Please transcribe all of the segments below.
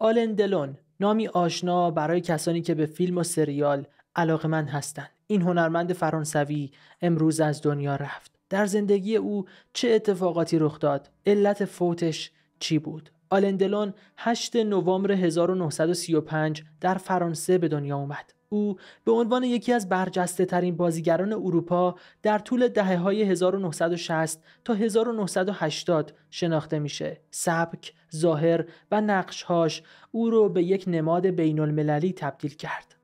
آلن دلون نامی آشنا برای کسانی که به فیلم و سریال علاقه من هستند این هنرمند فرانسوی امروز از دنیا رفت در زندگی او چه اتفاقاتی رخ داد علت فوتش چی بود آلندلون 8 نوامبر 1935 در فرانسه به دنیا اومد او به عنوان یکی از برجسته ترین بازیگران اروپا در طول دهه های 1960 تا 1980 شناخته میشه. سبک، ظاهر و نقشهاش او رو به یک نماد بین المللی تبدیل کرد.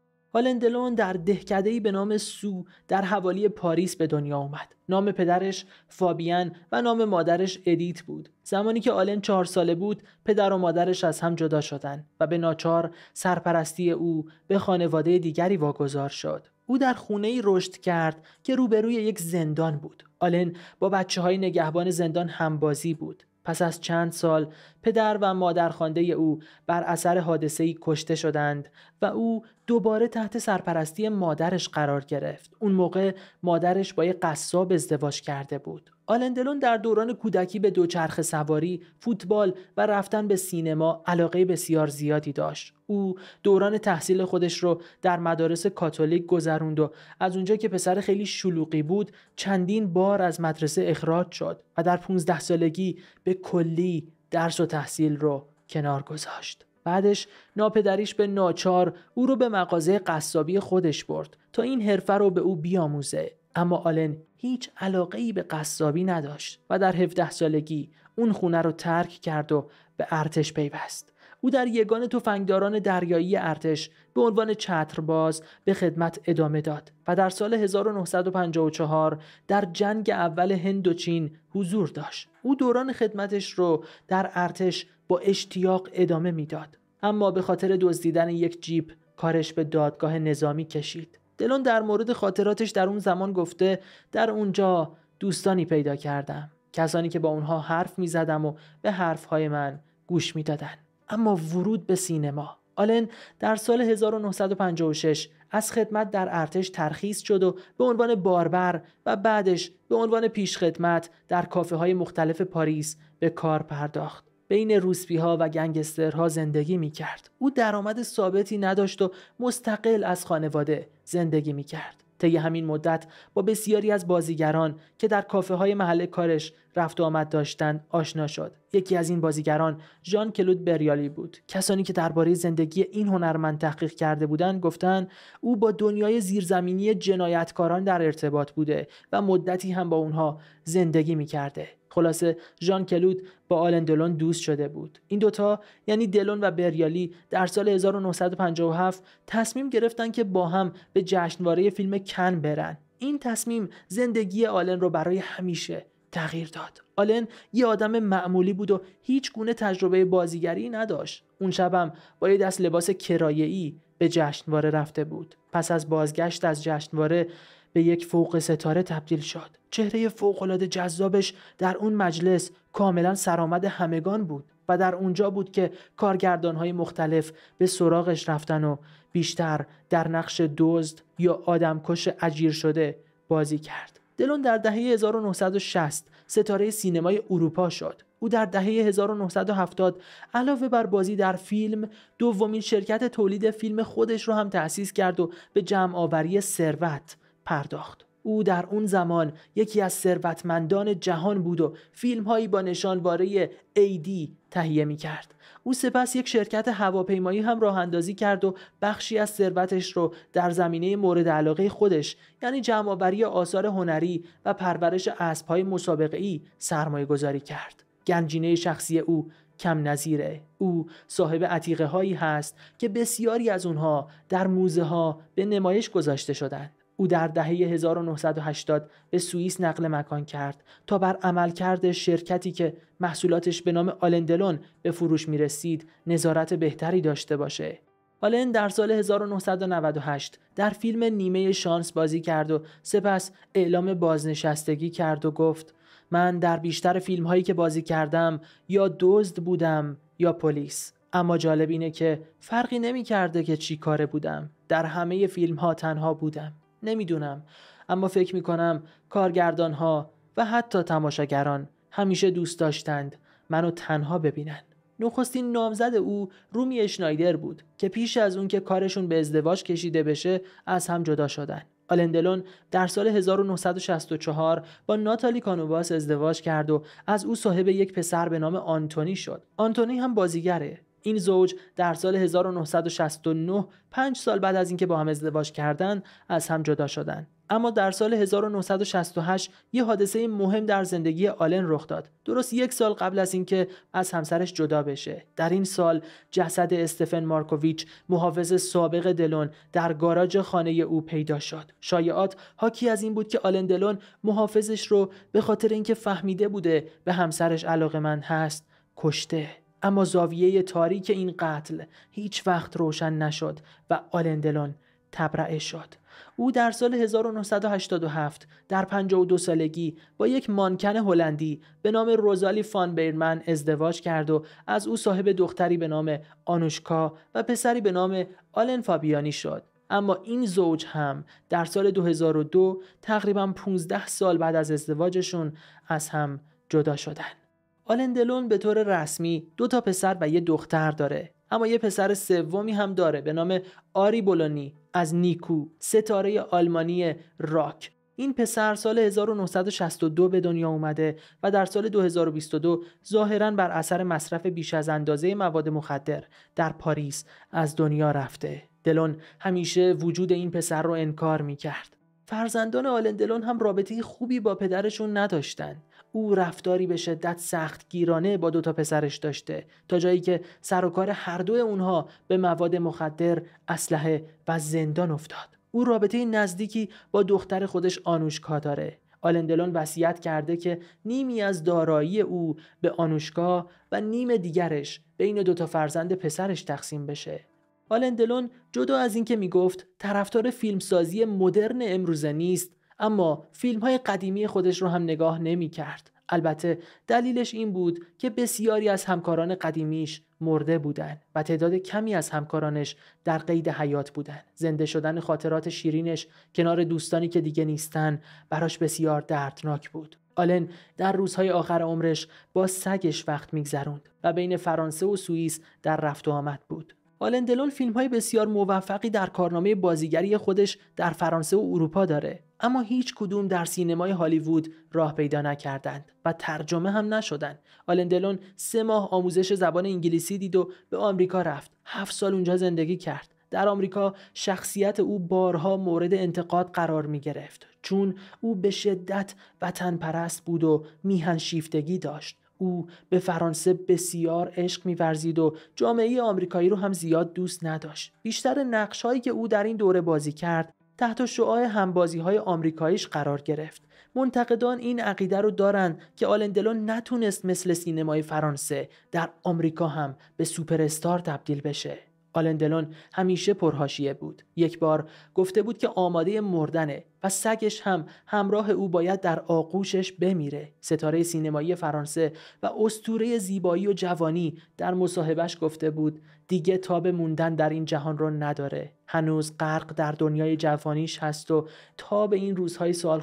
دلون در دهکده‌ای به نام سو در حوالی پاریس به دنیا اومد. نام پدرش فابیان و نام مادرش ادیت بود. زمانی که آلن چهار ساله بود، پدر و مادرش از هم جدا شدند و به ناچار سرپرستی او به خانواده دیگری واگذار شد. او در خونه رشد کرد که روبروی یک زندان بود. آلن با بچه های نگهبان زندان همبازی بود. پس از چند سال پدر و مادرخوانده او بر اثر حادثه‌ای کشته شدند و او دوباره تحت سرپرستی مادرش قرار گرفت. اون موقع مادرش با یه قصاب ازدواج کرده بود. آلندلون در دوران کودکی به دوچرخه سواری، فوتبال و رفتن به سینما علاقه بسیار زیادی داشت. او دوران تحصیل خودش رو در مدارس کاتولیک گذروند و از اونجا که پسر خیلی شلوغی بود، چندین بار از مدرسه اخراج شد و در 15 سالگی به کلی درس و تحصیل رو کنار گذاشت. بعدش ناپدریش به ناچار او رو به مغازه قصابی خودش برد تا این حرفه رو به او بیاموزه اما آلن هیچ علاقه ای به قصابی نداشت و در 17 سالگی اون خونه رو ترک کرد و به ارتش پیوست او در یگان تفنگداران دریایی ارتش به عنوان چترباز به خدمت ادامه داد و در سال 1954 در جنگ اول هند-چین حضور داشت. او دوران خدمتش رو در ارتش با اشتیاق ادامه میداد اما به خاطر دزدیدن یک جیب کارش به دادگاه نظامی کشید دلون در مورد خاطراتش در اون زمان گفته در اونجا دوستانی پیدا کردم کسانی که با اونها حرف می زدم و به حرفهای من گوش می دادن. اما ورود به سینما آلن در سال 1956 از خدمت در ارتش ترخیص شد و به عنوان باربر و بعدش به عنوان پیشخدمت در کافه های مختلف پاریس به کار پرداخت. بین روسپی ها و گنگسترها زندگی می کرد. او درآمد ثابتی نداشت و مستقل از خانواده زندگی می کرد. طی همین مدت با بسیاری از بازیگران که در کافه های محل کارش رفت و آمد داشتند آشنا شد. یکی از این بازیگران ژان کلود بریالی بود. کسانی که درباره زندگی این هنرمند تحقیق کرده بودند گفتند او با دنیای زیرزمینی جنایتکاران در ارتباط بوده و مدتی هم با اونها زندگی می کرده. خلاصه ژان کلود با آلن دلون دوست شده بود این دوتا یعنی دلون و بریالی در سال 1957 تصمیم گرفتن که با هم به جشنواره فیلم کن برن این تصمیم زندگی آلن رو برای همیشه تغییر داد آلن یه آدم معمولی بود و هیچ گونه تجربه بازیگری نداشت اون شبم با یه دست لباس کرایه‌ای به جشنواره رفته بود پس از بازگشت از جشنواره به یک فوق ستاره تبدیل شد. چهره فوقالعاده جذابش در اون مجلس کاملا سرآمد همگان بود و در اونجا بود که کارگردانهای مختلف به سراغش رفتن و بیشتر در نقش دزد یا آدمکش اجیر شده بازی کرد. دلون در دهه 1960 ستاره سینمای اروپا شد. او در دهه 1970 علاوه بر بازی در فیلم دومین شرکت تولید فیلم خودش رو هم تأسیس کرد و به جمع آوری ثروت پرداخت. او در اون زمان یکی از ثروتمندان جهان بود و فیلم هایی با نشانواره AD تهیه می کرد. او سپس یک شرکت هواپیمایی هم راه اندازی کرد و بخشی از ثروتش رو در زمینه مورد علاقه خودش یعنی جمعآوری آثار هنری و پرورش های مسابقه ای سرمایه گذاری کرد. گنجینه شخصی او کم نظیره او صاحب عتیقه هایی هست که بسیاری از اونها در موزه ها به نمایش گذاشته شدند او در دهه 1980 به سوئیس نقل مکان کرد تا بر عملکرد شرکتی که محصولاتش به نام آلندلون به فروش می رسید نظارت بهتری داشته باشه. آلن در سال 1998 در فیلم نیمه شانس بازی کرد و سپس اعلام بازنشستگی کرد و گفت من در بیشتر فیلم هایی که بازی کردم یا دزد بودم یا پلیس اما جالب اینه که فرقی نمی کرده که چی کاره بودم در همه فیلم ها تنها بودم نمیدونم اما فکر میکنم کارگردان ها و حتی تماشاگران همیشه دوست داشتند منو تنها ببینند نخستین نامزد او رومی اشنایدر بود که پیش از اون که کارشون به ازدواج کشیده بشه از هم جدا شدن. آلندلون در سال 1964 با ناتالی کانوباس ازدواج کرد و از او صاحب یک پسر به نام آنتونی شد. آنتونی هم بازیگره. این زوج در سال 1969 پنج سال بعد از اینکه با هم ازدواج کردند از هم جدا شدند اما در سال 1968 یه حادثه مهم در زندگی آلن رخ داد. درست یک سال قبل از اینکه از همسرش جدا بشه. در این سال جسد استفن مارکوویچ، محافظ سابق دلون، در گاراژ خانه او پیدا شد. شایعات حاکی از این بود که آلن دلون محافظش رو به خاطر اینکه فهمیده بوده به همسرش علاقه من هست، کشته. اما زاویه تاریک این قتل هیچ وقت روشن نشد و آلندلون تبرعه شد. او در سال 1987 در 52 سالگی با یک مانکن هلندی به نام روزالی فان بیرمن ازدواج کرد و از او صاحب دختری به نام آنوشکا و پسری به نام آلن فابیانی شد. اما این زوج هم در سال 2002 تقریبا 15 سال بعد از ازدواجشون از هم جدا شدند. آلندلون به طور رسمی دو تا پسر و یه دختر داره اما یه پسر سومی هم داره به نام آری بولونی از نیکو ستاره آلمانی راک این پسر سال 1962 به دنیا اومده و در سال 2022 ظاهرا بر اثر مصرف بیش از اندازه مواد مخدر در پاریس از دنیا رفته. دلون همیشه وجود این پسر رو انکار می کرد. فرزندان آلندلون هم رابطه خوبی با پدرشون نداشتند او رفتاری به شدت سخت گیرانه با دوتا پسرش داشته تا جایی که سر و کار هر دو اونها به مواد مخدر، اسلحه و زندان افتاد. او رابطه نزدیکی با دختر خودش آنوشکا داره. آلندلون وصیت کرده که نیمی از دارایی او به آنوشکا و نیم دیگرش بین دوتا فرزند پسرش تقسیم بشه. آلندلون جدا از اینکه میگفت طرفدار فیلمسازی مدرن امروزه نیست اما فیلم های قدیمی خودش رو هم نگاه نمی کرد. البته دلیلش این بود که بسیاری از همکاران قدیمیش مرده بودند و تعداد کمی از همکارانش در قید حیات بودند. زنده شدن خاطرات شیرینش کنار دوستانی که دیگه نیستن براش بسیار دردناک بود. آلن در روزهای آخر عمرش با سگش وقت میگذروند و بین فرانسه و سوئیس در رفت و آمد بود. آلن دلون فیلم های بسیار موفقی در کارنامه بازیگری خودش در فرانسه و اروپا داره اما هیچ کدوم در سینمای هالیوود راه پیدا نکردند و ترجمه هم نشدن آلن دلون سه ماه آموزش زبان انگلیسی دید و به آمریکا رفت هفت سال اونجا زندگی کرد در آمریکا شخصیت او بارها مورد انتقاد قرار می گرفت چون او به شدت وطن پرست بود و میهن شیفتگی داشت او به فرانسه بسیار عشق میورزید و جامعه آمریکایی رو هم زیاد دوست نداشت. بیشتر نقش هایی که او در این دوره بازی کرد تحت شعاع همبازی های آمریکاییش قرار گرفت. منتقدان این عقیده رو دارن که آلندلون نتونست مثل سینمای فرانسه در آمریکا هم به سوپرستار تبدیل بشه. آلندلون همیشه پرهاشیه بود. یک بار گفته بود که آماده مردنه و سگش هم همراه او باید در آغوشش بمیره ستاره سینمایی فرانسه و استوره زیبایی و جوانی در مصاحبهش گفته بود دیگه تاب موندن در این جهان رو نداره هنوز غرق در دنیای جوانیش هست و تاب این روزهای سوال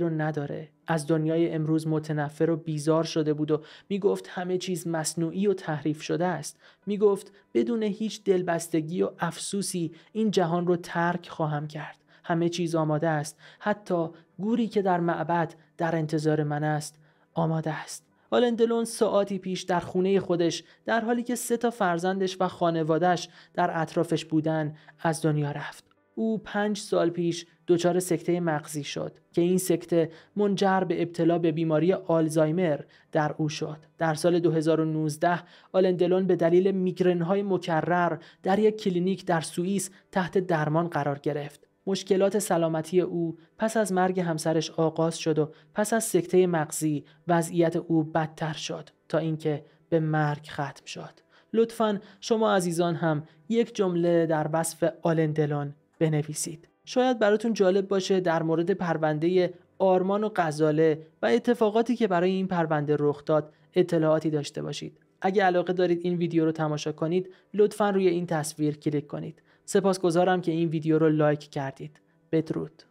رو نداره از دنیای امروز متنفر و بیزار شده بود و میگفت همه چیز مصنوعی و تحریف شده است میگفت بدون هیچ دلبستگی و افسوسی این جهان رو ترک خواهم کرد همه چیز آماده است حتی گوری که در معبد در انتظار من است آماده است آلندلون ساعتی پیش در خونه خودش در حالی که سه تا فرزندش و خانوادش در اطرافش بودن از دنیا رفت او پنج سال پیش دچار سکته مغزی شد که این سکته منجر به ابتلا به بیماری آلزایمر در او شد در سال 2019 آلندلون به دلیل میگرن های مکرر در یک کلینیک در سوئیس تحت درمان قرار گرفت مشکلات سلامتی او پس از مرگ همسرش آغاز شد و پس از سکته مغزی وضعیت او بدتر شد تا اینکه به مرگ ختم شد. لطفا شما عزیزان هم یک جمله در وصف آلندلون بنویسید. شاید براتون جالب باشه در مورد پرونده آرمان و غزاله و اتفاقاتی که برای این پرونده رخ داد اطلاعاتی داشته باشید. اگه علاقه دارید این ویدیو رو تماشا کنید لطفا روی این تصویر کلیک کنید سپاسگزارم که این ویدیو رو لایک کردید بدرود